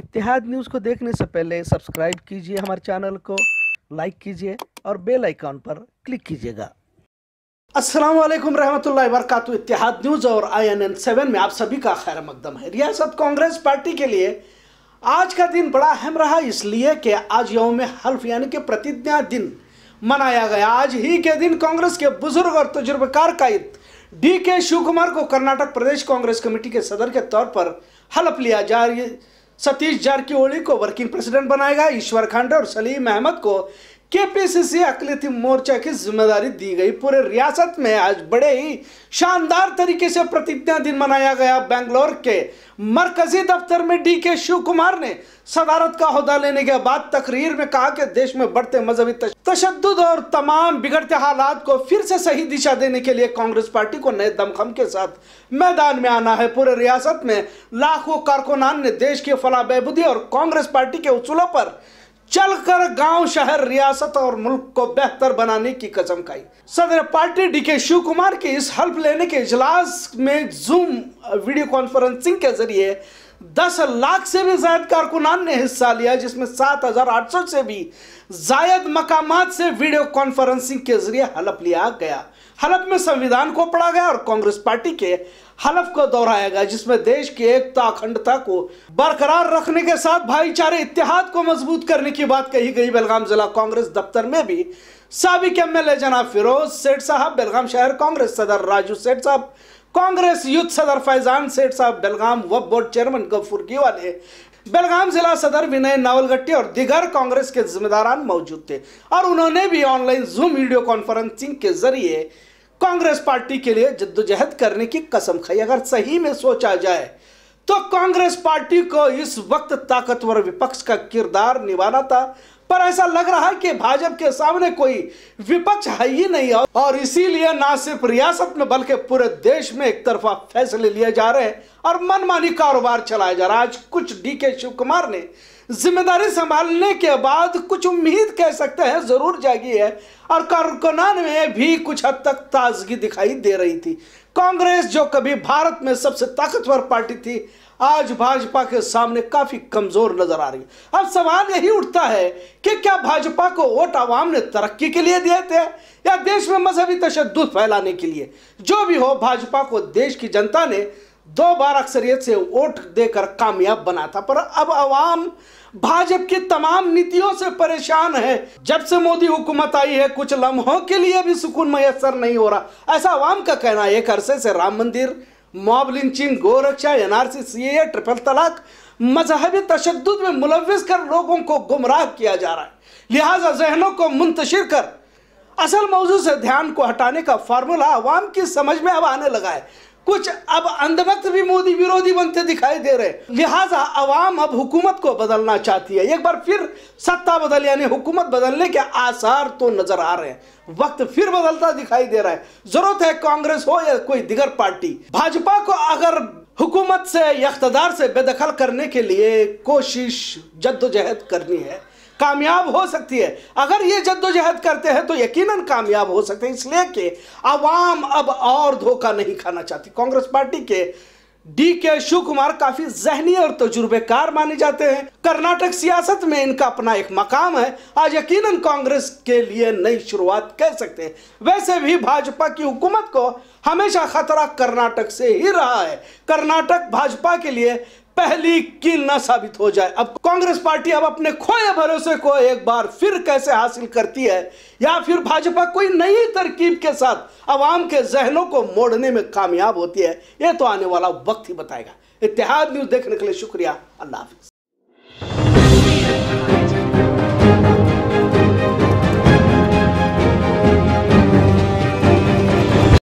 इतिहाद news को देखने से पहले सब्सक्राइब कीजिए हमारे चैनल को लाइक कीजिए और बेल आइकॉन पर क्लिक कीजिएगा अस्सलाम असलम रहमतुल्लाहि वरकत इतिहाद न्यूज़ और आईएनएन एन सेवन में आप सभी का खैर मकदम है रियासत कांग्रेस पार्टी के लिए आज का दिन बड़ा अहम रहा इसलिए कि आज यौम हल्फ यानी कि प्रतिज्ञा दिन मनाया गया आज ही के दिन कांग्रेस के बुजुर्ग और तजुर्बेकार कायद डी के शिव को कर्नाटक प्रदेश कांग्रेस कमेटी के सदर के तौर पर हलफ लिया जा रही सतीश जारकीहोली को वर्किंग प्रेसिडेंट बनाएगा ईश्वर खांडे और सलीम अहमद को केपीसीसी अकली मोर्चा की जिम्मेदारी दी गई पूरे रियासत में आज बड़े ही शानदार तरीके से प्रतिज्ञा दिन मनाया गया बेंगलोर के मरकजी दफ्तर में डी के शिव कुमार ने सदारत का अहदा लेने के बाद तकरीर में कहा कि देश में बढ़ते मजहबी तशद और तमाम बिगड़ते हालात को फिर से सही दिशा देने के लिए कांग्रेस पार्टी को नए दमखम के साथ मैदान में आना है पूरे रियासत में लाखों कारकुनान ने देश की फला बहबुदी और कांग्रेस पार्टी के उचूलों पर चलकर गांव शहर रियासत और मुल्क को बेहतर बनाने की कसम खाई सदर पार्टी डीके शिव कुमार के इस हल्फ लेने के इजलास में जूम वीडियो कॉन्फ्रेंसिंग के जरिए दस लाख से भी जायद कारकुनान ने हिस्सा लिया जिसमें सात हजार आठ सौ से भी जायद मकाम से वीडियो कॉन्फ्रेंसिंग के जरिए हलफ लिया गया हलफ में संविधान को पढ़ा गया और कांग्रेस पार्टी के हलफ को गया जिसमें देश की एकता अखंडता को बरकरार रखने के साथ भाईचारे इतिहाद को मजबूत करने की बात कही गई बेलगाम जिला कांग्रेस दफ्तर में भी सबक एम एल जनाब फिरोज सेठ साहब बेलगाम शहर कांग्रेस सदर राजू सेठ साहब कांग्रेस यूथ सदर फैजान सेठ साहब बेलगाम वब बोर्ड चेयरमैन गफूर की वाले बेलगाम जिला सदर विनय नावलगट्टी और दिगर कांग्रेस के जिम्मेदारान मौजूद थे और उन्होंने भी ऑनलाइन जूम वीडियो कॉन्फ्रेंसिंग के जरिए कांग्रेस पार्टी के लिए जद्दोजहद करने की कसम खाई अगर सही में सोचा जाए तो कांग्रेस पार्टी को इस वक्त ताकतवर विपक्ष का किरदार निभाना था पर ऐसा लग रहा है कि भाजपा के सामने कोई विपक्ष है ही नहीं है और इसीलिए ना सिर्फ रियासत में बल्कि पूरे देश में एक तरफा फैसले लिए जा रहे हैं और मनमानी कारोबार चलाया जा रहा है आज कुछ डी के शिव कुमार ने जिम्मेदारी संभालने के बाद कुछ उम्मीद कह सकते हैं जरूर जागी है और कारकुनान में भी कुछ हद तक ताजगी दिखाई दे रही थी कांग्रेस जो कभी भारत में सबसे ताकतवर पार्टी थी आज भाजपा के सामने काफी कमजोर नजर आ रही है अब सवाल यही उठता है कि क्या भाजपा को वोट आवाम ने तरक्की के लिए दिए थे या देश में मजहबी तशद फैलाने के लिए जो भी हो भाजपा को देश की जनता ने दो बार अक्सरियत से वोट देकर कामयाब बना था पर अब आवाम भाजपा की तमाम नीतियों से परेशान है जब से मोदी हुकूमत आई है कुछ लम्हों के लिए भी सुकून मैसर नहीं हो रहा ऐसा आवाम का कहना है एक अरसे से राम मंदिर मॉब लिंचिंग गोरक्षा N R C C A triple talaq मजहबी तशद में मुलविस कर लोगों को गुमराह किया जा रहा है लिहाजा जहनों को मुंतशिर कर असल मौजू से ध्यान को हटाने का फार्मूला आवाम की समझ में अब आने लगा है कुछ अब अंधभक्त भी मोदी विरोधी बनते दिखाई दे रहे लिहाजा अवाम अब हुकूमत को बदलना चाहती है एक बार फिर सत्ता बदल यानी हुकूमत बदलने के आसार तो नजर आ रहे हैं वक्त फिर बदलता दिखाई दे रहा है जरूरत है कांग्रेस हो या कोई दिगर पार्टी भाजपा को अगर हुकूमत से इकतदार से बेदखल करने के लिए कोशिश जद्दोजहद करनी है कामयाब हो सकती है अगर ये जद्दोजहद करते हैं तो यकीनन कामयाब हो सकते हैं इसलिए कि आवाम अब और धोखा नहीं खाना चाहती कांग्रेस पार्टी के डी के शिव कुमार काफी जहनी और तजुर्बेकार माने जाते हैं कर्नाटक सियासत में इनका अपना एक मकाम है आज यकीनन कांग्रेस के लिए नई शुरुआत कह सकते हैं वैसे भी भाजपा की हुकूमत को हमेशा खतरा कर्नाटक से ही रहा है कर्नाटक भाजपा के लिए पहली कील ना साबित हो जाए अब कांग्रेस पार्टी अब अपने खोए भरोसे को एक बार फिर कैसे हासिल करती है या फिर भाजपा कोई नई तरकीब के साथ आवाम के जहनों को मोड़ने में कामयाब होती है ये तो आने वाला वक्त ही बताएगा इतिहाद न्यूज़ देखने के लिए शुक्रिया अल्लाह हाफिज़